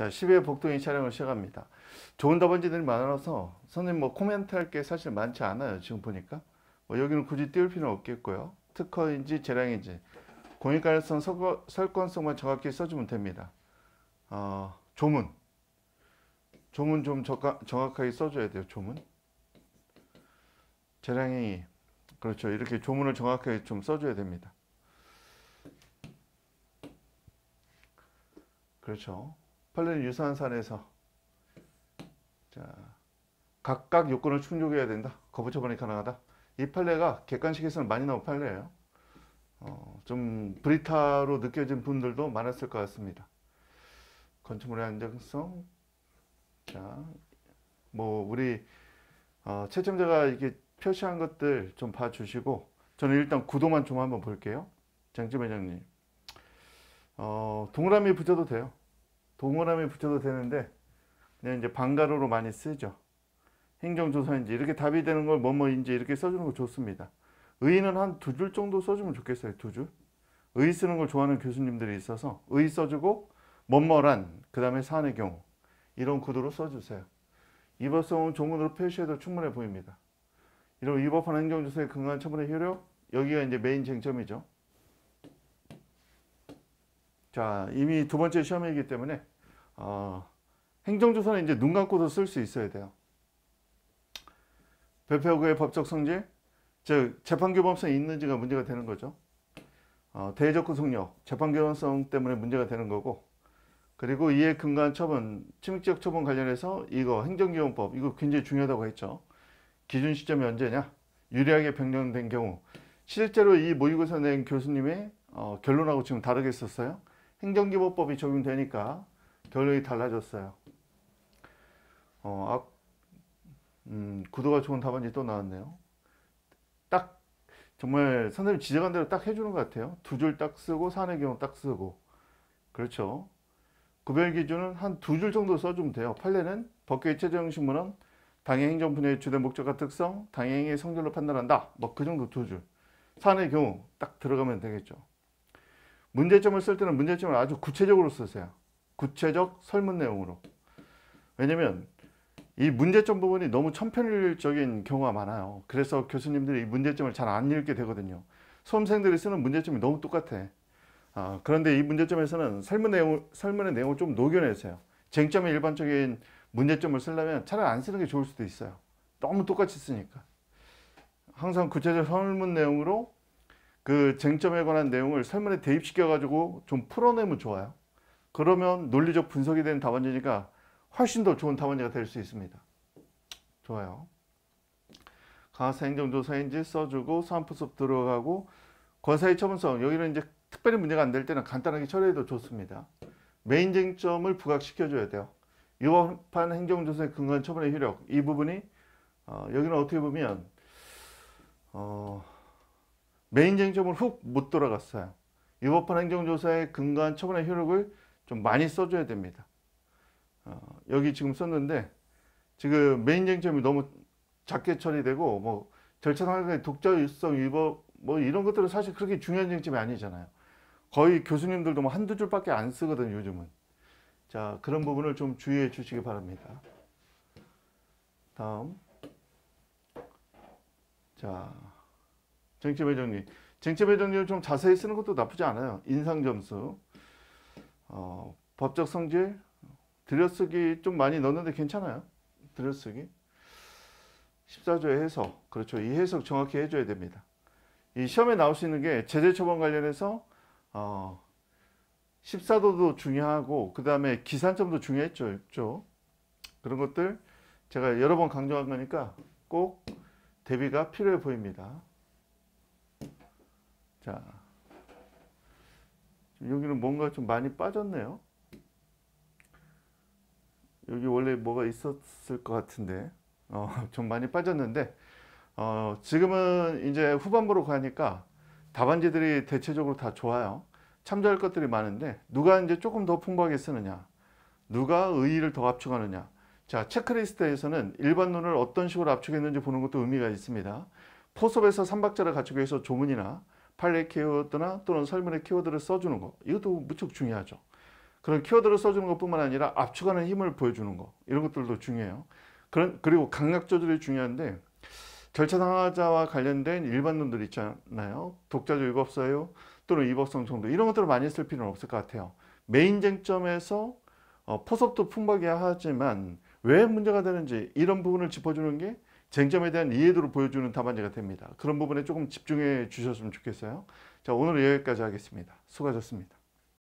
자, 10회 복도인 촬영을 시작합니다. 좋은 답안지들이 많아서 선생님 뭐 코멘트 할 게 사실 많지 않아요. 지금 보니까. 뭐 여기는 굳이 띄울 필요는 없겠고요. 특허인지 재량인지 공익가능성 설건성만 정확히 써주면 됩니다. 어, 조문. 조문 좀 적가, 정확하게 써줘야 돼요. 조문. 재량행위. 그렇죠. 이렇게 조문을 정확하게 좀 써줘야 됩니다. 그렇죠. 헐레는 유산산에서 자 각각 요건을 충족해야 된다. 거부처분이 가능하다. 이 판례가 객관식에서는 많이 나온 판례예요. 어, 좀 브리타로 느껴진 분들도 많았을 것 같습니다. 건축물의 안정성 자, 뭐 우리 어, 채점자가 이게 표시한 것들 좀 봐주시고 저는 일단 구도만 좀 한번 볼게요. 장지매장님 어, 동그라미 붙여도 돼요. 동그라미 붙여도 되는데 그냥 이제 반가로로 많이 쓰죠. 행정조사인지 이렇게 답이 되는 걸 뭐뭐인지 이렇게 써주는 거 좋습니다. 의는 한 두 줄 정도 써주면 좋겠어요. 두 줄. 의 쓰는 걸 좋아하는 교수님들이 있어서 의 써주고 뭐뭐란 그 다음에 사안의 경우 이런 구도로 써주세요. 위법성은 종문으로 표시해도 충분해 보입니다. 이런 위법한 행정조사의 근거한 처분의 효력 여기가 이제 메인 쟁점이죠. 자 이미 두 번째 시험이기 때문에 어, 행정조사는 이제 눈 감고도 쓸 수 있어야 돼요. 배표구의 법적 성질, 즉 재판규범성이 있는지가 문제가 되는 거죠. 어, 대적구속력 재판규범성 때문에 문제가 되는 거고 그리고 이에 근거 처분, 침입적 처분 관련해서 이거 행정기본법 이거 굉장히 중요하다고 했죠. 기준 시점이 언제냐? 유리하게 변경된 경우 실제로 이 모의고사 낸 교수님의 어, 결론하고 지금 다르게 썼어요. 행정기본법이 적용되니까 결론이 달라졌어요. 어, 앞, 음, 구도가 좋은 답안지 또 나왔네요. 딱, 정말 선생님 지적한 대로 딱 해주는 것 같아요. 두 줄 딱 쓰고, 산의 경우 딱 쓰고. 그렇죠. 구별 기준은 한 두 줄 정도 써주면 돼요. 판례는 법규의 최저형 문헌, 당행 행정 분야의 주된 목적과 특성, 당행의 성질로 판단한다. 뭐 그 정도 두 줄. 산의 경우 딱 들어가면 되겠죠. 문제점을 쓸 때는 문제점을 아주 구체적으로 쓰세요. 구체적 설문 내용으로 왜냐면 이 문제점 부분이 너무 천편일률적인 경우가 많아요 그래서 교수님들이 이 문제점을 잘 안 읽게 되거든요 수험생들이 쓰는 문제점이 너무 똑같아 아, 그런데 이 문제점에서는 설문 내용, 설문의 내용을 좀 녹여내세요 쟁점의 일반적인 문제점을 쓰려면 차라리 안 쓰는 게 좋을 수도 있어요 너무 똑같이 쓰니까 항상 구체적 설문 내용으로 그 쟁점에 관한 내용을 설문에 대입시켜 가지고 좀 풀어내면 좋아요 그러면 논리적 분석이 되는 답안지니까 훨씬 더 좋은 답안지가 될 수 있습니다. 좋아요. 강사 행정조사인지 써주고 사안포섭 들어가고 권사의 처분성 여기는 이제 특별히 문제가 안 될 때는 간단하게 처리해도 좋습니다. 메인 쟁점을 부각시켜줘야 돼요. 위법한 행정조사의 근거한 처분의 효력 이 부분이 어, 여기는 어떻게 보면 어, 메인 쟁점을 훅 못 돌아갔어요. 위법한 행정조사의 근거한 처분의 효력을 좀 많이 써줘야 됩니다. 어, 여기 지금 썼는데 지금 메인 쟁점이 너무 작게 처리되고 뭐 절차 상의 독자성 위법 뭐 이런 것들은 사실 그렇게 중요한 쟁점이 아니잖아요. 거의 교수님들도 뭐 한두 줄밖에 안 쓰거든요, 요즘은. 자, 그런 부분을 좀 주의해 주시기 바랍니다. 다음. 자, 쟁점 배정리. 쟁점 배정리를 좀 자세히 쓰는 것도 나쁘지 않아요. 인상 점수. 어, 법적 성질 들여쓰기 좀 많이 넣었는데 괜찮아요. 들여쓰기 14조의 해석 그렇죠. 이 해석 정확히 해줘야 됩니다. 이 시험에 나올 수 있는 게 제재 처분 관련해서 어, 14도도 중요하고 그 다음에 기산점도 중요했죠. 있죠? 그런 것들 제가 여러 번 강조한 거니까 꼭 대비가 필요해 보입니다. 자. 여기는 뭔가 좀 많이 빠졌네요. 여기 원래 뭐가 있었을 것 같은데 어, 좀 많이 빠졌는데 어, 지금은 이제 후반부로 가니까 답안지들이 대체적으로 다 좋아요. 참조할 것들이 많은데 누가 이제 조금 더 풍부하게 쓰느냐 누가 의의를 더 압축하느냐 자 체크리스트에서는 일반론을 어떤 식으로 압축했는지 보는 것도 의미가 있습니다. 포섭에서 삼박자를 갖추기 위해서 조문이나 판례 키워드나 또는 설문의 키워드를 써주는 것 이것도 무척 중요하죠. 그런 키워드를 써주는 것뿐만 아니라 압축하는 힘을 보여주는 거 이런 것들도 중요해요. 그런 그리고 강약 조절이 중요한데 절차 당하자와 관련된 일반론들 있잖아요. 독자적 위법서요 또는 위법성 정도 이런 것들을 많이 쓸 필요는 없을 것 같아요. 메인 쟁점에서 어, 포섭도 풍부하게 하지만 왜 문제가 되는지 이런 부분을 짚어주는 게 쟁점에 대한 이해도를 보여주는 답안지가 됩니다. 그런 부분에 조금 집중해 주셨으면 좋겠어요. 자, 오늘 여기까지 하겠습니다. 수고하셨습니다.